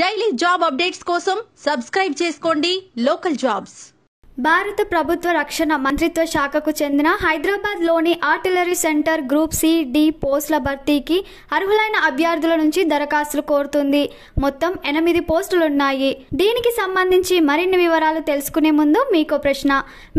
daily job updates కోసం subscribe చేసుకోండి local jobs భారత ప్రభుత్వ రక్షణ మంత్రిత్వ శాఖకు చెందిన హైదరాబాద్లోని artillery centre group C D పోస్టుల భర్తీకి అర్హులైన అభ్యర్థుల నుంచి దరఖాస్తులు కోరుతుంది మొత్తం ఎనిమిది పోస్టులున్నాయి దీనికి సంబంధించి మరిన్ని వివరాలు తెలుసుకునే ముందు మీకో ప్రశ్న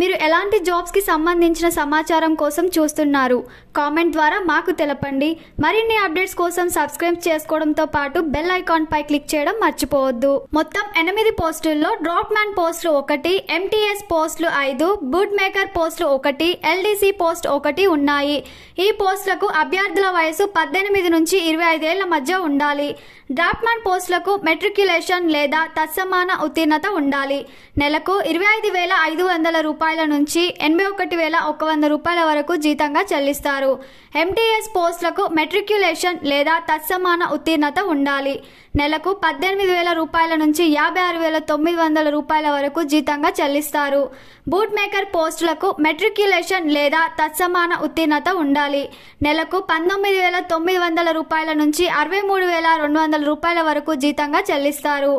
మీరు ఎలాంటి జాబ్స్కి సంబంధించిన సమాచారం కోసం చూస్తున్నారు కామెంట్ ద్వారా మాకు తెలపండి మరిన్ని అప్డేట్స్ కోసం సబ్స్క్రైబ్ చేసుకోవడంతో పాటు బెల్ ఐకాన్ పై క్లిక్ చేయడం మర్చిపోవద్దు మొత్తం ఎనిమిది పోస్టుల్లో డ్రాప్ మ్యాన్ పోస్టులు ఒకటి ఎంటీఎస్ పోస్టులు ఐదు బుడ్ మేకర్ పోస్టులు ఒకటి ఎల్డీసీ పోస్ట్ ఒకటి ఉన్నాయి ఈ పోస్టులకు అభ్యర్థుల వయసు పద్దెనిమిది నుంచి ఇరవై ఐదేళ్ల మధ్య ఉండాలి డ్రాఫ్ట్మాన్ పోస్టులకు మెట్రిక్యులేషన్ లేదా తత్సమాన ఉత్తీర్ణత ఉండాలి నెలకు ఇరవై ఐదు వేల ఐదు వందల రూపాయల నుంచి ఎనభై ఒకటి వేల ఒక వంద రూపాయల వరకు జీతంగా చెల్లిస్తారు ఎంటీఎస్ పోస్టులకు మెట్రిక్యులేషన్ లేదా తత్సమాన ఉత్తీర్ణత ఉండాలి నెలకు పద్దెనిమిది వేల రూపాయల నుంచి యాభై ఆరు వేల తొమ్మిది వందల రూపాయల వరకు జీతంగా చెల్లిస్తారు చేశారు బూట్ మేకర్ పోస్టులకు మెట్రిక్యులేషన్ లేదా తత్సమాన ఉత్తీర్ణత ఉండాలి నెలకు పంతొమ్మిది వేల తొమ్మిది వందల రూపాయల నుంచి అరవై మూడు వేల రెండు వందల రూపాయల వరకు జీతంగా చెల్లిస్తారు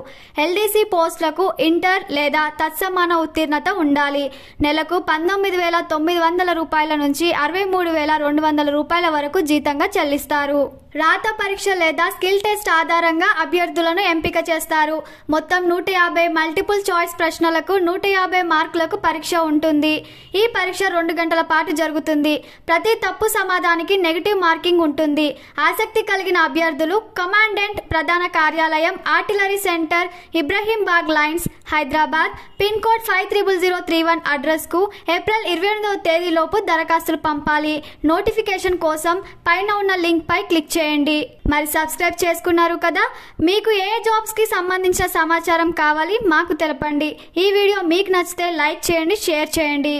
ఎల్డీసీ పోస్టులకు ఇంటర్ లేదా తత్సమాన ఉత్తీర్ణత ఉండాలి నెలకు పంతొమ్మిది వేల తొమ్మిది వందల రూపాయల నుంచి అరవై మూడు వేల రెండు వందల రూపాయల వరకు జీతంగా చెల్లిస్తారు రాత పరీక్ష లేదా స్కిల్ టెస్ట్ ఆధారంగా అభ్యర్థులను ఎంపిక చేస్తారు మొత్తం నూట యాభై మల్టిపుల్ చాయిస్ ప్రశ్నలకు నూట యాభై మార్కులకు పరీక్ష ఉంటుంది ఈ పరీక్ష రెండు గంటల పాటు జరుగుతుంది ప్రతి తప్పు సమాధానికి నెగిటివ్ మార్కింగ్ ఉంటుంది ఆసక్తి కలిగిన అభ్యర్థులు కమాండెంట్ ప్రధాన కార్యాలయం artillery centre Ibrahimbagh lines Hyderabad pin code five triple zero three one అడ్రస్కు ఏప్రిల్ ఇరవై ఎనిమిదవ తేదీలోపు దరఖాస్తులు పంపాలి నోటిఫికేషన్ కోసం పైన ఉన్న లింక్పై క్లిక్ చేయండి మరి సబ్స్క్రైబ్ చేసుకున్నారు కదా మీకు ఏ జాబ్స్కి సంబంధించిన సమాచారం కావాలి మాకు తెలపండి ఈ వీడియో మీకు నచ్చితే లైక్ చేయండి షేర్ చేయండి